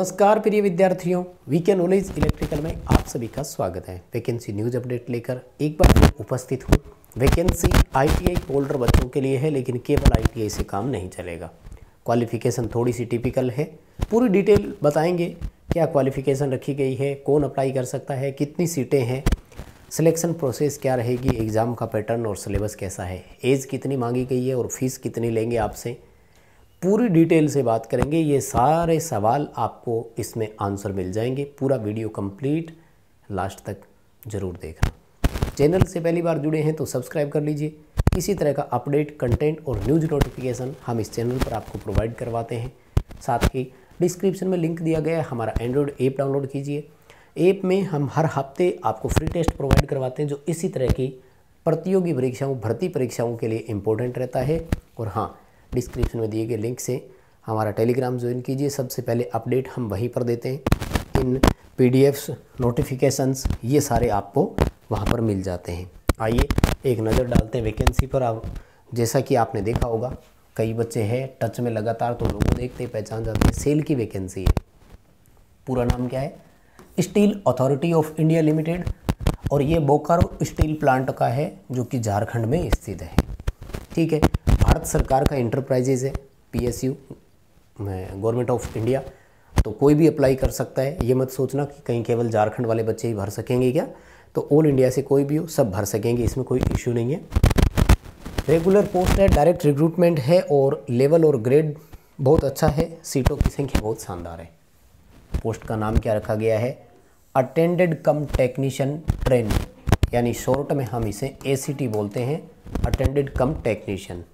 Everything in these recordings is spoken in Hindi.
नमस्कार प्रिय विद्यार्थियों वीके नॉलेज इलेक्ट्रिकल में आप सभी का स्वागत है वैकेंसी न्यूज अपडेट लेकर एक बार फिर उपस्थित हूँ वैकेंसी आईटीआई होल्डर बच्चों के लिए है लेकिन केवल आईटीआई से काम नहीं चलेगा क्वालिफिकेशन थोड़ी सी टिपिकल है पूरी डिटेल बताएंगे क्या क्वालिफिकेशन रखी गई है कौन अप्लाई कर सकता है कितनी सीटें हैं सिलेक्शन प्रोसेस क्या रहेगी एग्ज़ाम का पैटर्न और सिलेबस कैसा है एज कितनी मांगी गई है और फीस कितनी लेंगे आपसे पूरी डिटेल से बात करेंगे ये सारे सवाल आपको इसमें आंसर मिल जाएंगे पूरा वीडियो कंप्लीट लास्ट तक ज़रूर देखना चैनल से पहली बार जुड़े हैं तो सब्सक्राइब कर लीजिए इसी तरह का अपडेट कंटेंट और न्यूज़ नोटिफिकेशन हम इस चैनल पर आपको प्रोवाइड करवाते हैं साथ ही डिस्क्रिप्शन में लिंक दिया गया है हमारा एंड्रॉयड ऐप डाउनलोड कीजिए ऐप में हम हर हफ्ते आपको फ्री टेस्ट प्रोवाइड करवाते हैं जो इसी तरह की प्रतियोगी परीक्षाओं भर्ती परीक्षाओं के लिए इम्पोर्टेंट रहता है और हाँ डिस्क्रिप्शन में दिए गए लिंक से हमारा टेलीग्राम ज्वाइन कीजिए सबसे पहले अपडेट हम वहीं पर देते हैं इन पीडीएफ्स नोटिफिकेशंस ये सारे आपको वहाँ पर मिल जाते हैं आइए एक नज़र डालते हैं वैकेंसी पर आप जैसा कि आपने देखा होगा कई बच्चे हैं टच में लगातार तो लोगों देखते हैं पहचान जाते हैं सेल की वैकेंसी है पूरा नाम क्या है steel authority of India limited और ये बोकारो स्टील प्लांट का है जो कि झारखंड में स्थित है ठीक है भारत सरकार का इंटरप्राइजेज है पीएसयू गवर्नमेंट ऑफ इंडिया तो कोई भी अप्लाई कर सकता है ये मत सोचना कि कहीं केवल झारखंड वाले बच्चे ही भर सकेंगे क्या तो ऑल इंडिया से कोई भी हो सब भर सकेंगे इसमें कोई इश्यू नहीं है रेगुलर पोस्ट है डायरेक्ट रिक्रूटमेंट है और लेवल और ग्रेड बहुत अच्छा है सीटों की संख्या बहुत शानदार है पोस्ट का नाम क्या रखा गया है अटेंडेड कम टेक्नीशियन ट्रेनिंग यानी शॉर्ट में हम इसे ए बोलते हैं अटेंडेड कम टेक्नीशियन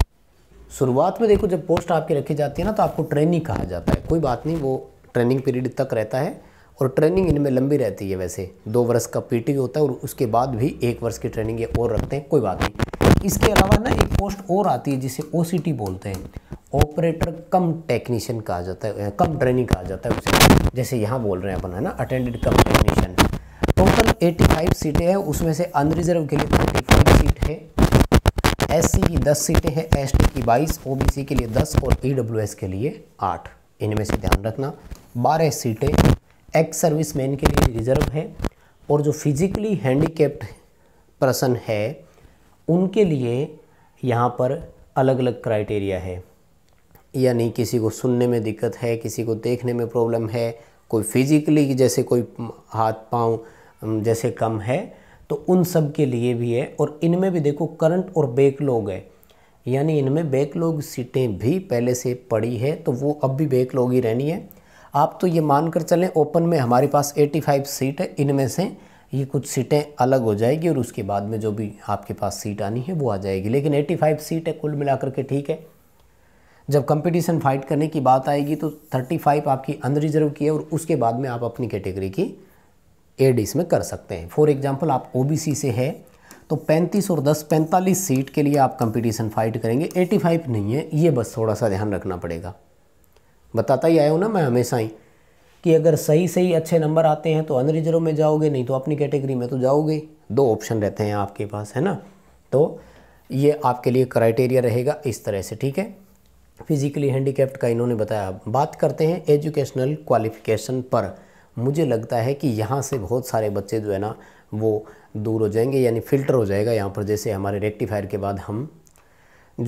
शुरुआत में देखो जब पोस्ट आपकी रखी जाती है ना तो आपको ट्रेनिंग कहा जाता है कोई बात नहीं वो ट्रेनिंग पीरियड तक रहता है और ट्रेनिंग इनमें लंबी रहती है वैसे दो वर्ष का पी होता है और उसके बाद भी एक वर्ष की ट्रेनिंग ये और रखते हैं कोई बात नहीं इसके अलावा ना एक पोस्ट और आती है जिसे ओ बोलते हैं ऑपरेटर कम टेक्नीशियन कहा जाता है कम ट्रेनिंग कहा जाता है उसे जैसे यहाँ बोल रहे हैं अपन है ना अटेंडेड कम टेक्नीशियन टोटल 85 सीटें हैं उसमें से अनरिजर्व के लिए 45 सीट है एस की दस सीटें हैं एस की बाईस ओबीसी के लिए दस और ई के लिए आठ इनमें से ध्यान रखना बारह सीटें एक्स सर्विस मैन के लिए रिजर्व है और जो फिजिकली हैंडीकेप्ड पर्सन है उनके लिए यहाँ पर अलग अलग क्राइटेरिया है यानी किसी को सुनने में दिक्कत है किसी को देखने में प्रॉब्लम है कोई फिजिकली जैसे कोई हाथ पाँव जैसे कम है तो उन सब के लिए भी है और इनमें भी देखो करंट और बैकलॉग है यानी इनमें बैकलॉग सीटें भी पहले से पड़ी है तो वो अब भी बैकलॉग ही रहनी है आप तो ये मान कर चलें ओपन में हमारे पास 85 सीट है इनमें से ये कुछ सीटें अलग हो जाएगी और उसके बाद में जो भी आपके पास सीट आनी है वो आ जाएगी लेकिन 85 सीट है कुल मिलाकर के ठीक है जब कंपटीशन फाइट करने की बात आएगी तो 35 आपकी अनरिजर्व की है और उसके बाद में आप अपनी कैटेगरी की एड इसमें कर सकते हैं फॉर एग्जाम्पल आप ओ से है तो 35 और 10 45 सीट के लिए आप कंपटीशन फाइट करेंगे 85 नहीं है ये बस थोड़ा सा ध्यान रखना पड़ेगा बताता ही आया हूँ ना मैं हमेशा ही कि अगर सही सही अच्छे नंबर आते हैं तो अनरिजर्व में जाओगे नहीं तो अपनी कैटेगरी में तो जाओगे दो ऑप्शन रहते हैं आपके पास है ना तो ये आपके लिए क्राइटेरिया रहेगा इस तरह से ठीक है फिज़िकली हैंडीकेप्ट का इन्होंने बताया बात करते हैं एजुकेशनल क्वालिफिकेशन पर मुझे लगता है कि यहाँ से बहुत सारे बच्चे जो है ना वो दूर हो जाएंगे यानी फ़िल्टर हो जाएगा यहाँ पर जैसे हमारे रेक्टिफायर के बाद हम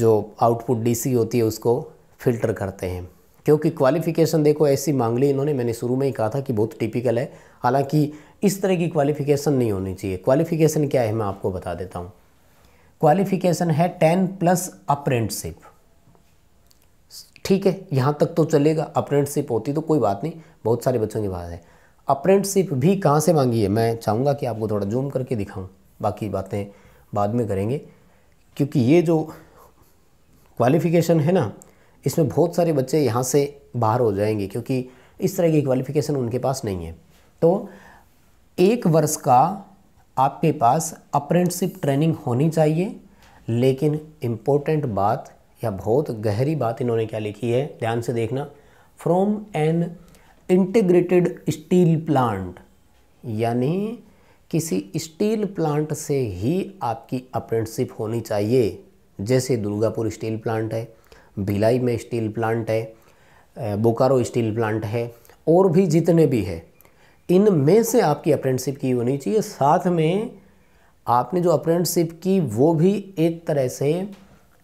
जो आउटपुट डीसी होती है उसको फ़िल्टर करते हैं क्योंकि क्वालिफ़िकेशन देखो ऐसी मांग ली इन्होंने मैंने शुरू में ही कहा था कि बहुत टिपिकल है हालांकि इस तरह की क्वालिफ़िकेशन नहीं होनी चाहिए क्वालिफ़िकेशन क्या है मैं आपको बता देता हूँ क्वालिफ़िकेशन है टेन प्लस अप्रेंटशिप ठीक है यहाँ तक तो चलेगा अप्रेंटशिप होती तो कोई बात नहीं बहुत सारे बच्चों के बाद है अप्रेंटशिप भी कहाँ से मांगी है मैं चाहूँगा कि आपको थोड़ा जूम करके दिखाऊँ बाकी बातें बाद में करेंगे क्योंकि ये जो क्वालिफ़िकेशन है ना इसमें बहुत सारे बच्चे यहाँ से बाहर हो जाएंगे क्योंकि इस तरह की क्वालिफ़िकेशन उनके पास नहीं है तो एक वर्ष का आपके पास अप्रेंटशिप ट्रेनिंग होनी चाहिए लेकिन इम्पोर्टेंट बात या बहुत गहरी बात इन्होंने क्या लिखी है ध्यान से देखना from an integrated steel plant यानी किसी स्टील प्लांट से ही आपकी अप्रेंटशिप होनी चाहिए जैसे दुर्गापुर स्टील प्लांट है भिलाई में स्टील प्लांट है बोकारो स्टील प्लांट है और भी जितने भी है इन में से आपकी अप्रेंटशिप की होनी चाहिए साथ में आपने जो अप्रेंटशिप की वो भी एक तरह से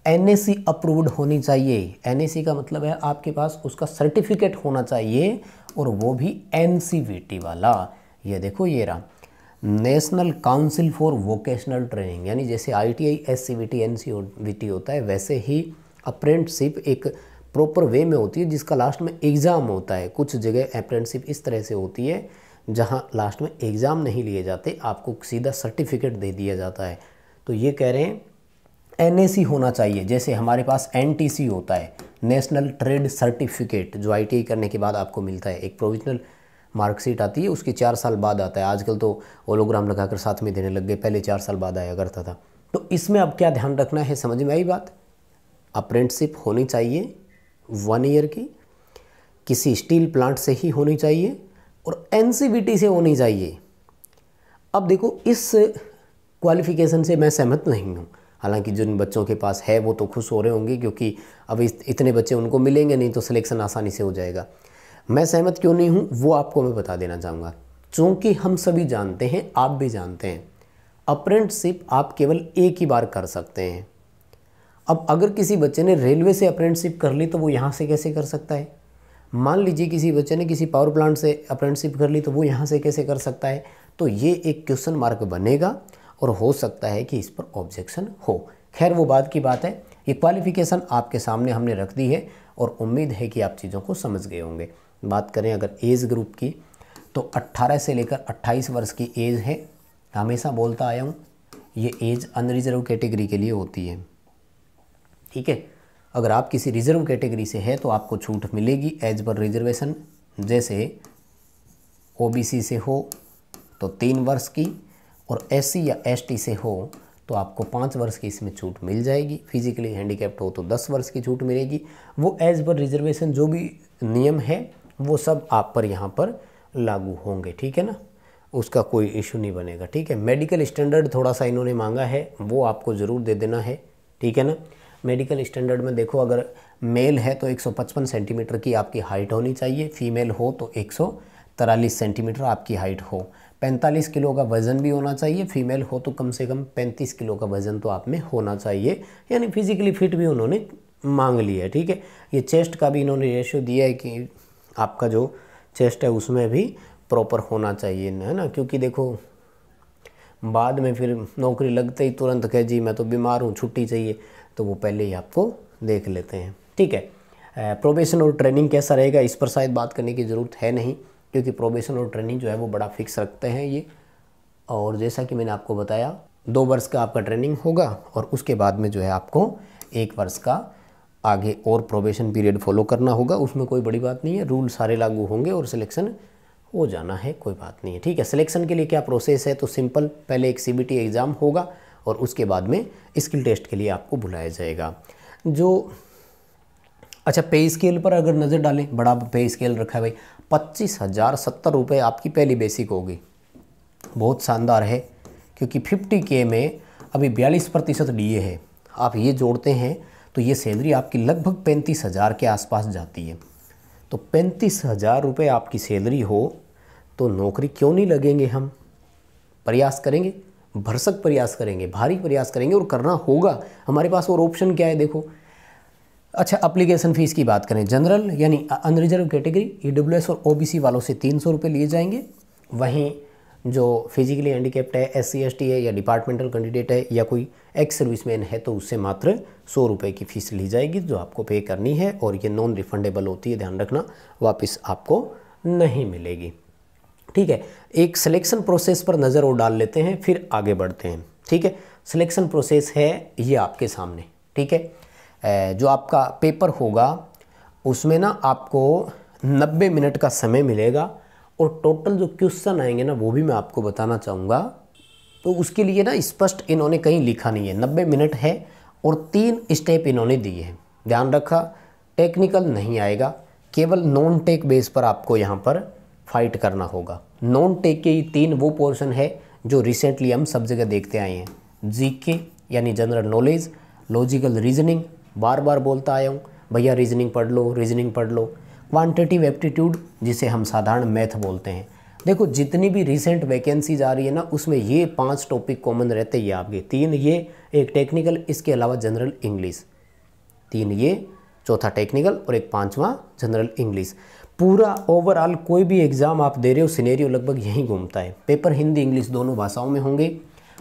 एन अप्रूव्ड होनी चाहिए एन का मतलब है आपके पास उसका सर्टिफिकेट होना चाहिए और वो भी एन वाला ये देखो ये रहा national council for vocational training यानी जैसे I T I S C V T N C V T होता है वैसे ही अप्रेंटशिप एक प्रॉपर वे में होती है जिसका लास्ट में एग्ज़ाम होता है कुछ जगह अप्रेंटशिप इस तरह से होती है जहाँ लास्ट में एग्ज़ाम नहीं लिए जाते आपको सीधा सर्टिफिकेट दे दिया जाता है तो ये कह रहे हैं एन होना चाहिए जैसे हमारे पास एन होता है नेशनल ट्रेड सर्टिफिकेट जो आई करने के बाद आपको मिलता है एक प्रोविजनल मार्कशीट आती है उसके चार साल बाद आता है आजकल तो ओलोग्राम लगाकर साथ में देने लग गए पहले चार साल बाद आया करता था तो इसमें अब क्या ध्यान रखना है समझ में आई बात अप्रेंटशिप होनी चाहिए वन ईयर की किसी स्टील प्लांट से ही होनी चाहिए और एन से होनी चाहिए अब देखो इस क्वालिफिकेशन से मैं सहमत नहीं हूँ हालांकि जिन बच्चों के पास है वो तो खुश हो रहे होंगे क्योंकि अब इतने बच्चे उनको मिलेंगे नहीं तो सिलेक्शन आसानी से हो जाएगा मैं सहमत क्यों नहीं हूँ वो आपको मैं बता देना चाहूँगा चूँकि हम सभी जानते हैं आप भी जानते हैं अप्रेंटशिप आप केवल एक ही बार कर सकते हैं अब अगर किसी बच्चे ने रेलवे से अप्रेंटशिप कर ली तो वो यहाँ से कैसे कर सकता है मान लीजिए किसी बच्चे ने किसी पावर प्लांट से अप्रेंटशिप कर ली तो वो यहाँ से कैसे कर सकता है तो ये एक क्वेश्चन मार्क बनेगा और हो सकता है कि इस पर ऑब्जेक्शन हो खैर वो बात की बात है ये क्वालिफिकेशन आपके सामने हमने रख दी है और उम्मीद है कि आप चीज़ों को समझ गए होंगे बात करें अगर एज ग्रुप की तो 18 से लेकर 28 वर्ष की एज है हमेशा बोलता आया हूँ ये एज अनरिजर्व कैटेगरी के लिए होती है ठीक है अगर आप किसी रिजर्व कैटेगरी से है तो आपको छूट मिलेगी एज पर रिजर्वेशन जैसे ओबीसी से हो तो तीन वर्ष की और एस या एस से हो तो आपको पाँच वर्ष की इसमें छूट मिल जाएगी फिजिकली हैंडीकैप्ड हो तो दस वर्ष की छूट मिलेगी वो एज पर रिजर्वेशन जो भी नियम है वो सब आप पर यहाँ पर लागू होंगे ठीक है ना उसका कोई इशू नहीं बनेगा ठीक है मेडिकल स्टैंडर्ड थोड़ा सा इन्होंने मांगा है वो आपको ज़रूर दे देना है ठीक है ना मेडिकल स्टैंडर्ड में देखो अगर मेल है तो 155 सेंटीमीटर की आपकी हाइट होनी चाहिए फीमेल हो तो तिरालीस सेंटीमीटर आपकी हाइट हो 45 किलो का वज़न भी होना चाहिए फीमेल हो तो कम से कम 35 किलो का वज़न तो आप में होना चाहिए यानी फिजिकली फिट भी उन्होंने मांग लिया है ठीक है ये चेस्ट का भी इन्होंने रेशियो दिया है कि आपका जो चेस्ट है उसमें भी प्रॉपर होना चाहिए है ना क्योंकि देखो बाद में फिर नौकरी लगते ही तुरंत कह जी मैं तो बीमार हूँ छुट्टी चाहिए तो वो पहले ही आपको देख लेते हैं ठीक है प्रोबेशन और ट्रेनिंग कैसा रहेगा इस पर शायद बात करने की ज़रूरत है नहीं क्योंकि प्रोबेशन और ट्रेनिंग जो है वो बड़ा फिक्स रखते हैं ये और जैसा कि मैंने आपको बताया दो वर्ष का आपका ट्रेनिंग होगा और उसके बाद में जो है आपको एक वर्ष का आगे और प्रोबेशन पीरियड फॉलो करना होगा उसमें कोई बड़ी बात नहीं है रूल सारे लागू होंगे और सिलेक्शन हो जाना है कोई बात नहीं है ठीक है सिलेक्शन के लिए क्या प्रोसेस है तो सिंपल पहले एक सी एग्ज़ाम होगा और उसके बाद में स्किल टेस्ट के लिए आपको बुलाया जाएगा जो अच्छा पे स्केल पर अगर नज़र डालें बड़ा पे स्केल रखा है भाई पच्चीस हज़ार सत्तर रुपये आपकी पहली बेसिक होगी बहुत शानदार है क्योंकि फिफ्टी के में अभी बयालीस प्रतिशत डी है आप ये जोड़ते हैं तो ये सैलरी आपकी लगभग पैंतीस हज़ार के आसपास जाती है तो पैंतीस हज़ार रुपये आपकी सैलरी हो तो नौकरी क्यों नहीं लगेंगे हम प्रयास करेंगे भरसक प्रयास करेंगे भारी प्रयास करेंगे और करना होगा हमारे पास और ऑप्शन क्या है देखो अच्छा अप्लीकेशन फ़ीस की बात करें जनरल यानी unreserved category E W S और ओ बी सी वालों से तीन सौ रुपये लिए जाएंगे वहीं जो फिजिकली हैंडीकेप्ट है एस सी एस टी है या डिपार्टमेंटल कैंडिडेट है या कोई एक्स सर्विसमैन है तो उससे मात्र सौ रुपये की फ़ीस ली जाएगी जो आपको पे करनी है और ये नॉन रिफंडेबल होती है ध्यान रखना वापस आपको नहीं मिलेगी ठीक है एक सिलेक्शन प्रोसेस पर नज़र और डाल लेते हैं फिर आगे बढ़ते हैं ठीक है सिलेक्शन प्रोसेस है ये आपके सामने ठीक है जो आपका पेपर होगा उसमें ना आपको 90 मिनट का समय मिलेगा और टोटल जो क्वेश्चन आएंगे ना वो भी मैं आपको बताना चाहूँगा तो उसके लिए ना स्पष्ट इन्होंने कहीं लिखा नहीं है नब्बे मिनट है और तीन स्टेप इन्होंने दिए हैं ध्यान रखा टेक्निकल नहीं आएगा केवल नॉन टेक बेस पर आपको यहाँ पर फाइट करना होगा नॉन टेक के ही तीन वो पोर्शन है जो रिसेंटली हम सब जगह देखते आए हैं जीके यानी जनरल नॉलेज लॉजिकल रीजनिंग बार बार बोलता आया हूँ भैया रीजनिंग पढ़ लो रीजनिंग पढ़ लो क्वांटिटिव एप्टीट्यूड जिसे हम साधारण मैथ बोलते हैं देखो जितनी भी रिसेंट वैकेंसीज आ रही है ना उसमें ये पांच टॉपिक कॉमन रहते हैं ये आपके तीन ये एक टेक्निकल इसके अलावा जनरल इंग्लिश तीन ये चौथा टेक्निकल और एक पांचवा जनरल इंग्लिश पूरा ओवरऑल कोई भी एग्ज़ाम आप दे रहे हो सिनेरियो लगभग यहीं घूमता है पेपर हिंदी इंग्लिश दोनों भाषाओं में होंगे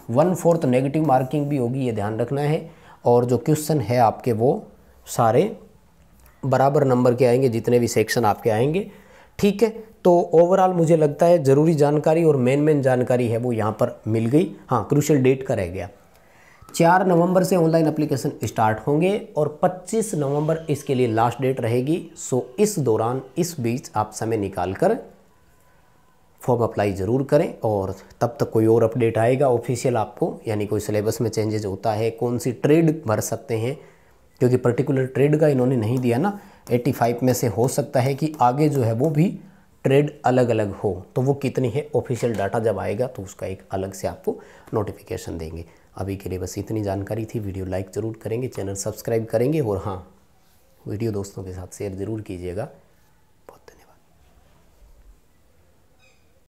वन फोर्थ नेगेटिव मार्किंग भी होगी ये ध्यान रखना है और जो क्वेश्चन है आपके वो सारे बराबर नंबर के आएंगे जितने भी सेक्शन आपके आएंगे ठीक है तो ओवरऑल मुझे लगता है ज़रूरी जानकारी और मेन मेन जानकारी है वो यहाँ पर मिल गई हाँ क्रूशल डेट का रह गया चार नवंबर से ऑनलाइन अप्लीकेशन स्टार्ट होंगे और 25 नवंबर इसके लिए लास्ट डेट रहेगी सो इस दौरान इस बीच आप समय निकाल कर फॉर्म अप्लाई ज़रूर करें और तब तक कोई और अपडेट आएगा ऑफिशियल आपको यानी कोई सिलेबस में चेंजेज होता है कौन सी ट्रेड भर सकते हैं क्योंकि पर्टिकुलर ट्रेड का इन्होंने नहीं दिया ना 85 में से हो सकता है कि आगे जो है वो भी ट्रेड अलग अलग हो तो वो कितनी है ऑफिशियल डाटा जब आएगा तो उसका एक अलग से आपको नोटिफिकेशन देंगे अभी के लिए बस इतनी जानकारी थी वीडियो लाइक ज़रूर करेंगे चैनल सब्सक्राइब करेंगे और हाँ वीडियो दोस्तों के साथ शेयर ज़रूर कीजिएगा